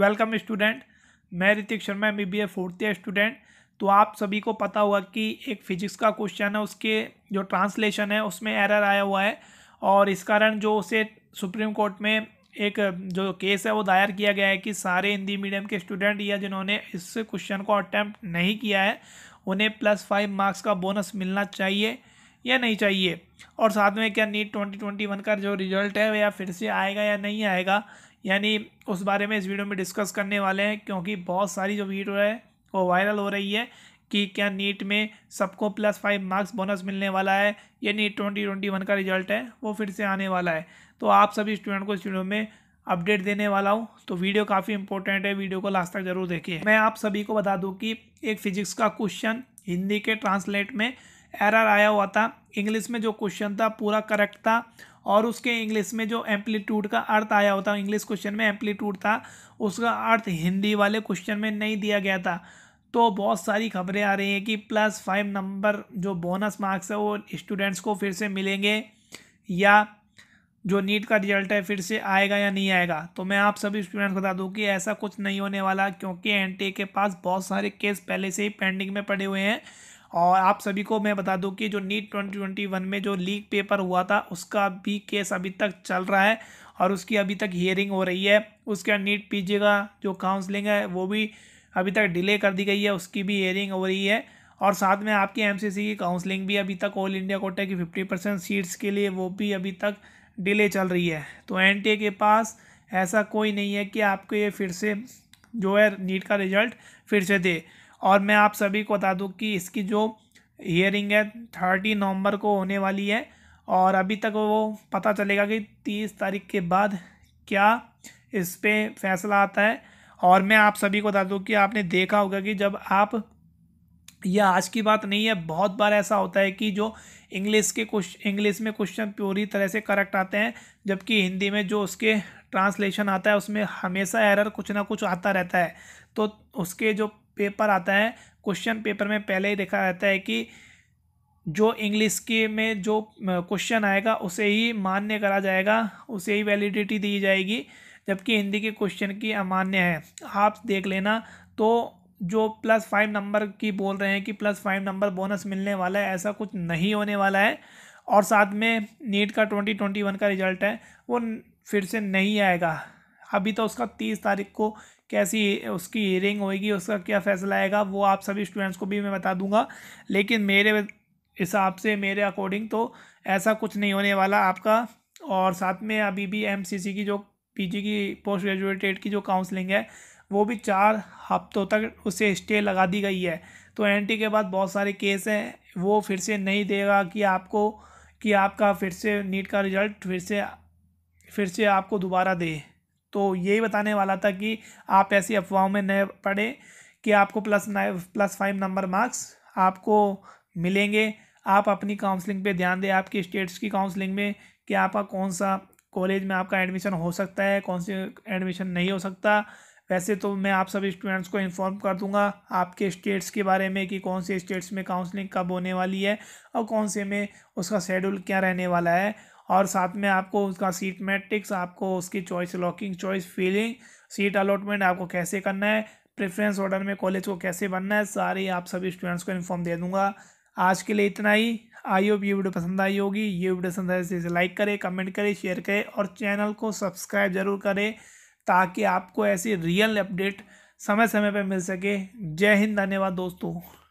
welcome student मैं Hrithik Sharma M B A fourth year student तो आप सभी को पता हुआ कि एक फिजिक्स का क्वेश्चन है उसके जो ट्रांसलेशन है उसमें एरर आया हुआ है और इस कारण जो उसे सुप्रीम कोर्ट में एक जो केस है वो दायर किया गया है कि सारे हिंदी मीडियम के स्टूडेंट या जिन्होंने इस क्वेश्चन को अटैम्प्ट नहीं किया है उन्हें प्लस फाइव मार्क्स का बोनस मिलना चाहिए या नहीं चाहिए और साथ में क्या नीट ट्वेंटी ट्वेंटी वन का जो रिजल्ट है या फिर से आएगा या नहीं आएगा यानी उस बारे में इस वीडियो में डिस्कस करने वाले हैं क्योंकि बहुत सारी जो वीडियो है वो वायरल हो रही है कि क्या नीट में सबको प्लस फाइव मार्क्स बोनस मिलने वाला है या नीट ट्वेंटी ट्वेंटी वन का रिजल्ट है वो फिर से आने वाला है तो आप सभी स्टूडेंट को इस वीडियो में अपडेट देने वाला हूँ तो वीडियो काफ़ी इंपॉर्टेंट है वीडियो को लास्ट तक जरूर देखिए मैं आप सभी को बता दूँ कि एक फिजिक्स का क्वेश्चन हिंदी के ट्रांसलेट में एरर आया हुआ था इंग्लिश में जो क्वेश्चन था पूरा करेक्ट था और उसके इंग्लिश में जो एम्पलीट्यूड का अर्थ आया होता इंग्लिश क्वेश्चन में एम्पलीट्यूड था उसका अर्थ हिंदी वाले क्वेश्चन में नहीं दिया गया था तो बहुत सारी खबरें आ रही हैं कि प्लस फाइव नंबर जो बोनस मार्क्स है वो स्टूडेंट्स को फिर से मिलेंगे या जो नीट का रिजल्ट है फिर से आएगा या नहीं आएगा तो मैं आप सभी स्टूडेंट्स को बता दूं कि ऐसा कुछ नहीं होने वाला क्योंकि एन के पास बहुत सारे केस पहले से ही पेंडिंग में पड़े हुए हैं और आप सभी को मैं बता दूं कि जो नीट ट्वेंटी ट्वेंटी वन में जो लीक पेपर हुआ था उसका भी केस अभी तक चल रहा है और उसकी अभी तक हियरिंग हो रही है उसके नीट पीजी का जो काउंसलिंग है वो भी अभी तक डिले कर दी गई है उसकी भी हियरिंग हो रही है और साथ में आपकी सी की काउंसलिंग भी अभी तक ऑल इंडिया कोटा की फिफ्टी परसेंट सीट्स के लिए वो भी अभी तक डिले चल रही है तो एन के पास ऐसा कोई नहीं है कि आपको ये फिर से जो है नीट का रिजल्ट फिर से दे और मैं आप सभी को बता दूँ कि इसकी जो हियरिंग है थर्टी नवंबर को होने वाली है और अभी तक वो पता चलेगा कि तीस तारीख के बाद क्या इस पर फैसला आता है और मैं आप सभी को बता दूँ कि आपने देखा होगा कि जब आप यह आज की बात नहीं है बहुत बार ऐसा होता है कि जो इंग्लिश के कुछ इंग्लिश में क्वेश्चन पूरी तरह से करेक्ट आते हैं जबकि हिंदी में जो उसके ट्रांसलेशन आता है उसमें हमेशा एरर कुछ ना कुछ आता रहता है तो उसके जो पेपर आता है क्वेश्चन पेपर में पहले ही देखा रहता है कि जो इंग्लिश के में जो क्वेश्चन आएगा उसे ही मान्य करा जाएगा उसे ही वैलिडिटी दी जाएगी जबकि हिंदी के क्वेश्चन की अमान्य है आप देख लेना तो जो प्लस फाइव नंबर की बोल रहे हैं कि प्लस फाइव नंबर बोनस मिलने वाला है ऐसा कुछ नहीं होने वाला है और साथ में नीट का ट्वेंटी ट्वेंटी वन का रिजल्ट है वो फिर से नहीं आएगा अभी तो उसका तीस तारीख को कैसी उसकी हियरिंग होएगी उसका क्या फैसला आएगा वो आप सभी स्टूडेंट्स को भी मैं बता दूंगा लेकिन मेरे हिसाब से मेरे अकॉर्डिंग तो ऐसा कुछ नहीं होने वाला आपका और साथ में अभी भी एम की जो पी की पोस्ट ग्रेजुएटेड की जो काउंसलिंग है वो भी चार हफ्तों तक उसे स्टे लगा दी गई है तो एनटी के बाद बहुत सारे केस हैं वो फिर से नहीं देगा कि आपको कि आपका फिर से नीट का रिजल्ट फिर से फिर से आपको दोबारा दे तो यही बताने वाला था कि आप ऐसी अफवाहों में न पड़े कि आपको plus plus five number marks आपको मिलेंगे आप अपनी काउंसलिंग पे ध्यान दें आपके स्टेट्स की काउंसलिंग में कि आपका कौन सा कॉलेज में आपका एडमिशन हो सकता है कौन सी एडमिशन नहीं हो सकता वैसे तो मैं आप सभी स्टूडेंट्स को इन्फॉर्म कर दूंगा आपके स्टेट्स के बारे में कि कौन से स्टेट्स में काउंसलिंग कब होने वाली है और कौन से में उसका शेड्यूल क्या रहने वाला है और साथ में आपको उसका सीट मैट्रिक्स आपको उसकी choice locking choice filling seat allotment आपको कैसे करना है प्रेफरेंस ऑर्डर में कॉलेज को कैसे बनना है सारी आप सभी स्टूडेंट्स को इन्फॉर्म दे दूंगा आज के लिए इतना ही आई होप ये वीडियो पसंद आई होगी ये वीडियो पसंद आए तो इसे लाइक करें कमेंट करें शेयर करें और चैनल को सब्सक्राइब जरूर करें ताकि आपको ऐसी रियल अपडेट समय समय पर मिल सके जय हिंद धन्यवाद दोस्तों